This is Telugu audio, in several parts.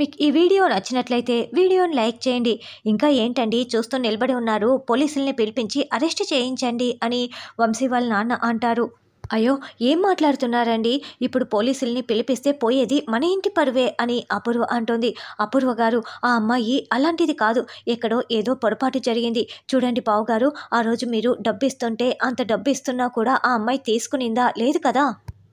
మీకు ఈ వీడియో నచ్చినట్లయితే వీడియోని లైక్ చేయండి ఇంకా ఏంటండి చూస్తూ నిలబడి ఉన్నారు పోలీసుల్ని పిలిపించి అరెస్ట్ చేయించండి అని వంశీ వాళ్ళ నాన్న అంటారు అయ్యో ఏం మాట్లాడుతున్నారండి ఇప్పుడు పోలీసుల్ని పిలిపిస్తే పోయేది మన ఇంటి పరువే అని అపూర్వ అంటోంది అపూర్వ గారు ఆ అమ్మాయి అలాంటిది కాదు ఎక్కడో ఏదో పొరపాటు జరిగింది చూడండి బావుగారు ఆ రోజు మీరు డబ్బిస్తుంటే అంత డబ్బు ఇస్తున్నా కూడా ఆ అమ్మాయి తీసుకునిందా లేదు కదా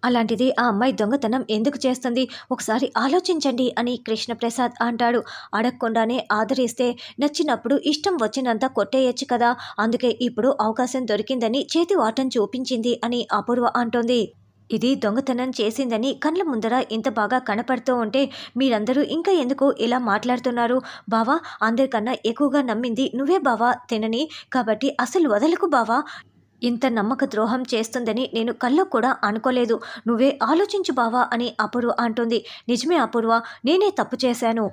అలాంటిది ఆ అమ్మాయి దొంగతనం ఎందుకు చేస్తుంది ఒకసారి ఆలోచించండి అని కృష్ణప్రసాద్ అంటాడు అడగకుండానే ఆదరిస్తే నచ్చినప్పుడు ఇష్టం వచ్చినంత కొట్టేయచ్చు కదా అందుకే ఇప్పుడు అవకాశం దొరికిందని చేతి వాటం చూపించింది అని అపూర్వ అంటోంది ఇది దొంగతనం చేసిందని కళ్ళ ముందర ఇంత బాగా కనపడుతూ ఉంటే మీరందరూ ఇంకా ఎందుకు ఇలా మాట్లాడుతున్నారు బావా అందరికన్నా ఎక్కువగా నమ్మింది నువ్వే బావా తినని కాబట్టి అసలు వదలకు బావా ఇంత నమ్మక ద్రోహం చేస్తుందని నేను కళ్ళకు కూడా అనుకోలేదు నువ్వే ఆలోచించు బావా అని అపూర్వ అంటుంది నిజమే అపూర్వ నేనే తప్పు చేశాను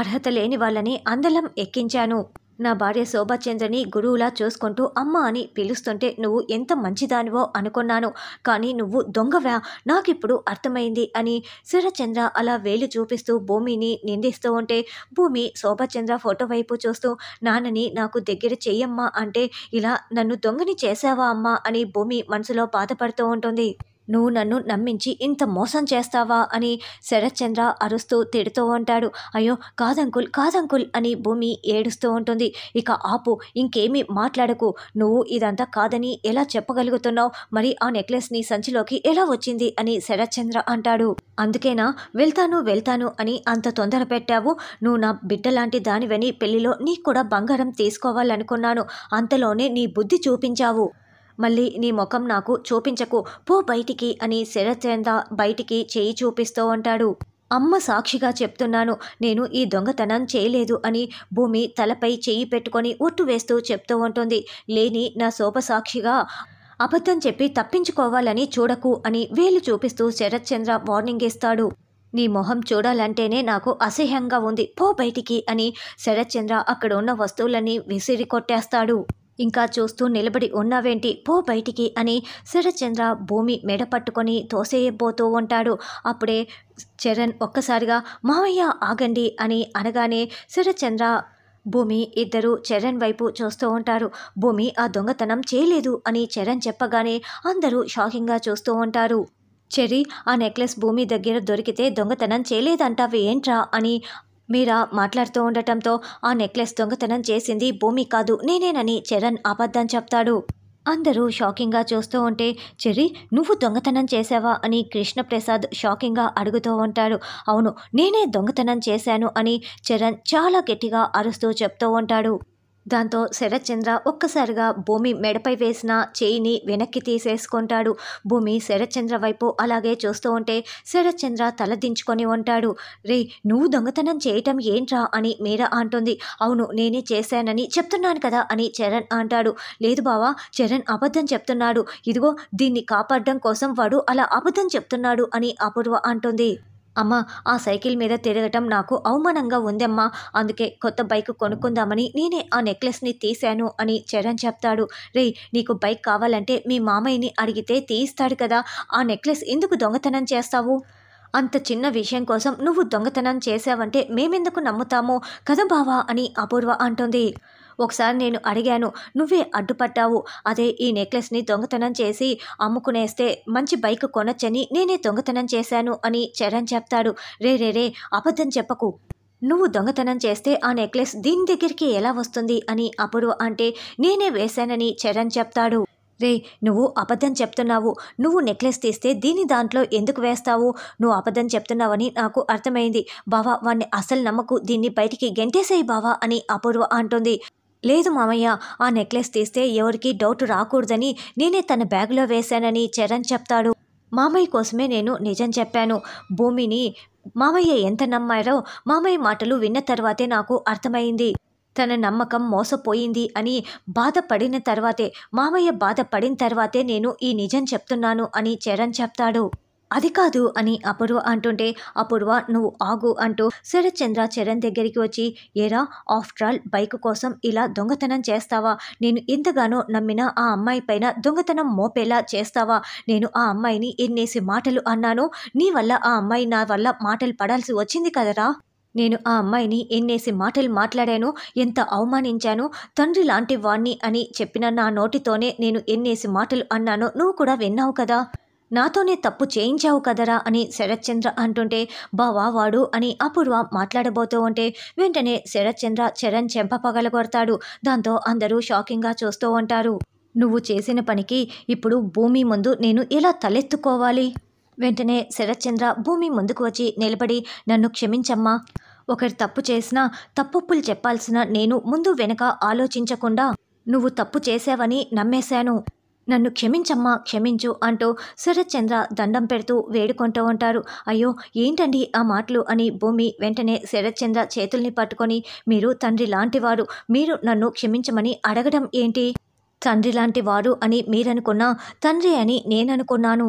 అర్హత లేని వాళ్ళని అందలం ఎక్కించాను నా భార్య శోభాచంద్రని గురువులా చూసుకుంటూ అమ్మ అని పిలుస్తుంటే నువ్వు ఎంత మంచిదానివో అనుకున్నాను కానీ నువ్వు దొంగవా నాకిప్పుడు అర్థమైంది అని శరచంద్ర అలా వేలు చూపిస్తూ భూమిని నిందిస్తూ ఉంటే భూమి శోభాచంద్ర ఫోటో వైపు చూస్తూ నాన్నని నాకు దగ్గర చెయ్యమ్మా అంటే ఇలా నన్ను దొంగని చేశావా అమ్మా అని భూమి మనసులో బాధపడుతూ ఉంటుంది నువ్వు నన్ను నమ్మించి ఇంత మోసం చేస్తావా అని శరత్చంద్ర అరుస్తూ తిడుతూ ఉంటాడు అయ్యో కాదంకుల్ కాదంకుల్ అని భూమి ఏడుస్తూ ఉంటుంది ఇక ఆపు ఇంకేమీ మాట్లాడకు నువ్వు ఇదంతా కాదని ఎలా చెప్పగలుగుతున్నావు మరి ఆ నెక్లెస్ని సంచిలోకి ఎలా వచ్చింది అని శరత్చంద్ర అంటాడు అందుకేనా వెళ్తాను వెళ్తాను అని అంత తొందర పెట్టావు నువ్వు నా బిడ్డలాంటి దానివని పెళ్లిలో నీకు కూడా బంగారం తీసుకోవాలనుకున్నాను అంతలోనే నీ బుద్ధి చూపించావు మళ్ళీ నీ ముఖం నాకు చూపించకు పో బయటికి అని శరత్చంద బయటికి చేయి చూపిస్తూ ఉంటాడు అమ్మ సాక్షిగా చెప్తున్నాను నేను ఈ దొంగతనం చేయలేదు అని భూమి తలపై చేయి పెట్టుకొని ఒట్టు వేస్తూ చెప్తూ ఉంటుంది లేని నా శోభ సాక్షిగా అబద్ధం చెప్పి తప్పించుకోవాలని చూడకు అని వేలు చూపిస్తూ శరత్చంద్ర వార్నింగ్ ఇస్తాడు నీ మొహం చూడాలంటేనే నాకు అసహ్యంగా ఉంది పో బయటికి అని శరత్చంద్ర అక్కడ ఉన్న వస్తువులన్నీ విసిరి కొట్టేస్తాడు ఇంకా చూస్తూ నిలబడి ఉన్నావేంటి పో బయటికి అని శరచంద్ర భూమి మెడ పట్టుకొని తోసేయబోతూ ఉంటాడు అప్పుడే చరణ్ ఒక్కసారిగా మావయ్య ఆగండి అని అనగానే శరచంద్ర భూమి ఇద్దరు చరణ్ వైపు చూస్తూ ఉంటారు భూమి ఆ దొంగతనం చేయలేదు అని చరణ్ చెప్పగానే అందరూ షాకింగ్గా చూస్తూ ఉంటారు చెరి ఆ నెక్లెస్ భూమి దగ్గర దొరికితే దొంగతనం చేయలేదంటావు ఏంట్రా అని మీరా మాట్లాడుతూ ఉండటంతో ఆ నెక్లెస్ దొంగతనం చేసింది భూమి కాదు నేనేనని చరణ్ అబద్ధం చెప్తాడు అందరూ షాకింగ్గా చూస్తూ ఉంటే చెర్రి నువ్వు దొంగతనం చేశావా అని కృష్ణప్రసాద్ షాకింగ్గా అడుగుతూ ఉంటాడు అవును నేనే దొంగతనం చేశాను అని చరణ్ చాలా గట్టిగా అరుస్తూ చెప్తూ ఉంటాడు దాంతో చంద్ర ఒక్కసారిగా భూమి మెడపై వేసిన చేయిని వెనక్కి తీసేసుకుంటాడు భూమి శరత్చంద్ర వైపు అలాగే చూస్తూ ఉంటే శరత్చంద్ర తలదించుకొని ఉంటాడు రే నువ్వు దొంగతనం చేయటం ఏంట్రా అని మీరా అంటుంది అవును నేనే చేశానని చెప్తున్నాను కదా అని చరణ్ అంటాడు లేదు బావా చరణ్ అబద్ధం చెప్తున్నాడు ఇదిగో దీన్ని కాపాడడం కోసం వాడు అలా అబద్ధం చెప్తున్నాడు అని అపూర్వ అంటుంది అమ్మ ఆ సైకిల్ మీద తిరగటం నాకు అవమానంగా ఉందమ్మా అందుకే కొత్త బైక్ కొనుక్కుందామని నేనే ఆ నెక్లెస్ని తీశాను అని చరణ్ చెప్తాడు రే నీకు బైక్ కావాలంటే మీ మామయ్యని అడిగితే తీయిస్తాడు కదా ఆ నెక్లెస్ ఎందుకు దొంగతనం చేస్తావు అంత చిన్న విషయం కోసం నువ్వు దొంగతనం చేశావంటే మేమెందుకు నమ్ముతామో కదా బావా అని అపూర్వ అంటుంది ఒకసారి నేను అడిగాను నువ్వే అడ్డుపడ్డావు అదే ఈ నెక్లెస్ని దొంగతనం చేసి అమ్ముకునేస్తే మంచి బైక్ కొనొచ్చని నేనే దొంగతనం చేశాను అని చరణ్ చెప్తాడు రే రే రే అబద్ధం చెప్పకు నువ్వు దొంగతనం చేస్తే ఆ నెక్లెస్ దీని దగ్గరికి ఎలా వస్తుంది అని అప్పుడు అంటే నేనే వేశానని చరణ్ చెప్తాడు రే నువ్వు అబద్ధం చెప్తున్నావు నువ్వు నెక్లెస్ తీస్తే దీని దాంట్లో ఎందుకు వేస్తావు నువ్వు అబద్ధం చెప్తున్నావని నాకు అర్థమైంది బావా వాణ్ణి అసలు నమ్మకు దీన్ని బయటికి గెంటేసేయి బావా అని అపూర్వ అంటుంది లేదు మామయ్య ఆ నెక్లెస్ తీస్తే ఎవరికి డౌట్ రాకూడదని నేనే తన బ్యాగులో వేశానని చరణ్ చెప్తాడు మామయ్య కోసమే నేను నిజం చెప్పాను భూమిని మామయ్య ఎంత నమ్మారో మామయ్య మాటలు విన్న తర్వాతే నాకు అర్థమైంది తన నమ్మకం మోసపోయింది అని బాధపడిన తర్వాతే మామయ్య బాధపడిన తర్వాతే నేను ఈ నిజం చెప్తున్నాను అని చరణ్ చెప్తాడు అది కాదు అని అపూర్వ అంటుంటే అపూర్వ నువ్వు ఆగు అంటూ శరత్చంద్ర చరణ్ దగ్గరికి వచ్చి ఏరా ఆఫ్టర్ ఆల్ బైక్ కోసం ఇలా దొంగతనం చేస్తావా నేను ఇంతగానో నమ్మిన ఆ అమ్మాయి పైన దొంగతనం మోపేలా చేస్తావా నేను ఆ అమ్మాయిని ఎన్నేసి మాటలు అన్నాను నీ వల్ల ఆ అమ్మాయి నా వల్ల మాటలు పడాల్సి వచ్చింది కదరా నేను ఆ అమ్మాయిని ఎన్నేసి మాటలు మాట్లాడాను ఎంత అవమానించాను తండ్రి లాంటి వాణ్ణి అని చెప్పిన నా నోటితోనే నేను ఎన్నేసి మాటలు అన్నానో నువ్వు కూడా విన్నావు కదా నాతోనే తప్పు చేయించావు కదరా అని శరత్చంద్ర అంటుంటే బావా వాడు అని అపూర్వ మాట్లాడబోతూ ఉంటే వెంటనే శరత్చంద్ర చరణ్ చెంప పగలగొడతాడు దాంతో అందరూ షాకింగ్గా చూస్తూ ఉంటారు నువ్వు చేసిన పనికి ఇప్పుడు భూమి ముందు నేను ఎలా తలెత్తుకోవాలి వెంటనే శరత్చంద్ర భూమి ముందుకు వచ్చి నిలబడి నన్ను క్షమించమ్మా ఒకరు తప్పు చేసినా తప్పులు చెప్పాల్సిన నేను ముందు వెనక ఆలోచించకుండా నువ్వు తప్పు చేశావని నమ్మేశాను నన్ను క్షమించమ్మా క్షమించు అంటూ శరత్చంద్ర దండం పెడుతూ వేడుకుంటూ ఉంటారు అయ్యో ఏంటండి ఆ మాటలు అని భూమి వెంటనే శరత్చంద్ర చేతుల్ని పట్టుకొని మీరు తండ్రి లాంటివారు మీరు నన్ను క్షమించమని అడగడం ఏంటి తండ్రి లాంటి వారు అని మీరనుకున్నా తండ్రి అని నేననుకున్నాను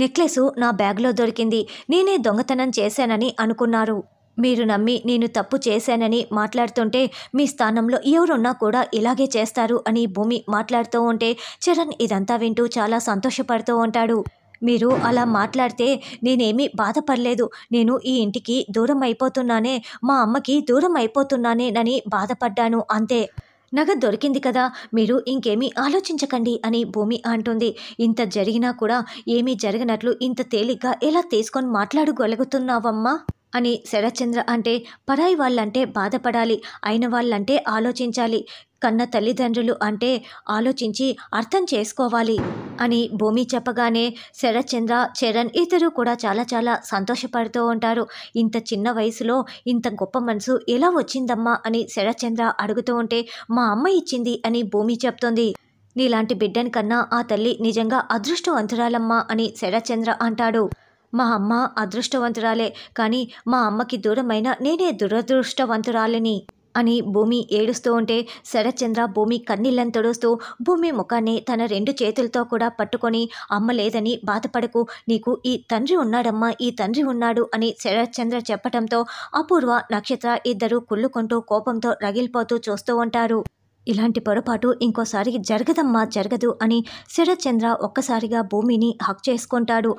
నెక్లెస్ నా బ్యాగ్లో దొరికింది నేనే దొంగతనం చేశానని అనుకున్నారు మీరు నమ్మి నేను తప్పు చేశానని మాట్లాడుతుంటే మీ స్థానంలో ఎవరున్నా కూడా ఇలాగే చేస్తారు అని భూమి మాట్లాడుతూ ఉంటే చరణ్ ఇదంతా వింటూ చాలా సంతోషపడుతూ ఉంటాడు మీరు అలా మాట్లాడితే నేనేమీ బాధపడలేదు నేను ఈ ఇంటికి దూరం అయిపోతున్నానే మా అమ్మకి దూరం అయిపోతున్నానేనని బాధపడ్డాను అంతే నగ దొరికింది కదా మీరు ఇంకేమీ ఆలోచించకండి అని భూమి అంటుంది ఇంత జరిగినా కూడా ఏమీ జరగనట్లు ఇంత తేలిగ్గా ఎలా తీసుకొని మాట్లాడగలుగుతున్నావమ్మా అని శరచంద్ర అంటే పరాయి వాళ్ళంటే బాధపడాలి అయిన వాళ్ళంటే ఆలోచించాలి కన్న తల్లిదండ్రులు అంటే ఆలోచించి అర్థం చేసుకోవాలి అని భూమి చెప్పగానే శరత్చంద్ర చరణ్ ఇద్దరు కూడా చాలా చాలా సంతోషపడుతూ ఉంటారు ఇంత చిన్న వయసులో ఇంత గొప్ప మనసు ఎలా వచ్చిందమ్మా అని శరచంద్ర అడుగుతూ ఉంటే మా అమ్మ ఇచ్చింది అని భూమి చెప్తుంది నీలాంటి బిడ్డని కన్నా ఆ తల్లి నిజంగా అదృష్టవంతురాలమ్మా అని శరచంద్ర అంటాడు మా అమ్మ అదృష్టవంతురాలే కానీ మా అమ్మకి దూరమైన నేనే దురదృష్టవంతురాలిని అని భూమి ఏడుస్తూ ఉంటే శరత్చంద్ర భూమి కన్నీళ్ళని తొడుస్తూ భూమి ముఖాన్ని తన రెండు చేతులతో కూడా పట్టుకొని అమ్మ లేదని బాధపడకు నీకు ఈ తండ్రి ఉన్నాడమ్మా ఈ తండ్రి ఉన్నాడు అని శరత్చంద్ర చెప్పటంతో అపూర్వ నక్షత్ర ఇద్దరు కుళ్ళుకుంటూ కోపంతో రగిలిపోతూ చూస్తూ ఉంటారు ఇలాంటి పొరపాటు ఇంకోసారి జరగదమ్మా జరగదు అని శరత్చంద్ర ఒక్కసారిగా భూమిని హక్ చేసుకుంటాడు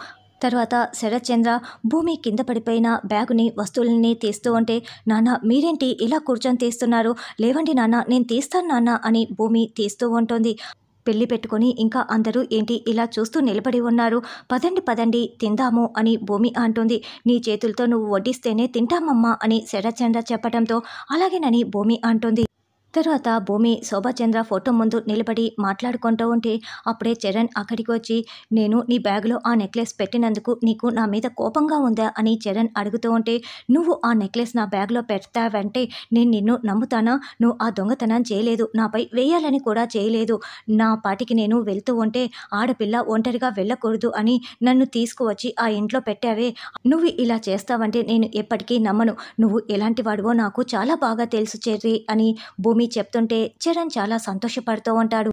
తర్వాత శరత్చంద్ర భూమి కింద పడిపోయిన బ్యాగుని వస్తువులని తీస్తూ ఉంటే నాన్న మీరేంటి ఇలా కూర్చొని తీస్తున్నారు లేవండి నాన్న నేను తీస్తాను నాన్న అని భూమి తీస్తూ ఉంటుంది పెళ్లి పెట్టుకొని ఇంకా అందరూ ఏంటి ఇలా చూస్తూ నిలబడి ఉన్నారు పదండి పదండి తిందాము అని భూమి అంటుంది నీ చేతులతో నువ్వు వడ్డిస్తేనే తింటామమ్మా అని శరత్చంద్ర చెప్పడంతో అలాగేనని భూమి అంటుంది తర్వాత భూమి శోభాచంద్ర ఫోటో ముందు నిలబడి మాట్లాడుకుంటూ ఉంటే అప్పుడే చరణ్ అక్కడికి వచ్చి నేను నీ బ్యాగ్లో ఆ నెక్లెస్ పెట్టినందుకు నీకు నా మీద కోపంగా ఉందా అని చరణ్ అడుగుతూ ఉంటే నువ్వు ఆ నెక్లెస్ నా బ్యాగ్లో పెడతావంటే నేను నిన్ను నమ్ముతానా నువ్వు ఆ దొంగతనం చేయలేదు నాపై వేయాలని కూడా చేయలేదు నా పాటికి నేను వెళ్తూ ఉంటే ఆడపిల్ల ఒంటరిగా వెళ్ళకూడదు అని నన్ను తీసుకువచ్చి ఆ ఇంట్లో పెట్టావే నువ్వు ఇలా చేస్తావంటే నేను ఎప్పటికీ నమ్మను నువ్వు ఎలాంటి వాడివో నాకు చాలా బాగా తెలుసు చెర్రి అని భూమి చెప్తుంటే చరణ్ చాలా సంతోషపడుతూ ఉంటాడు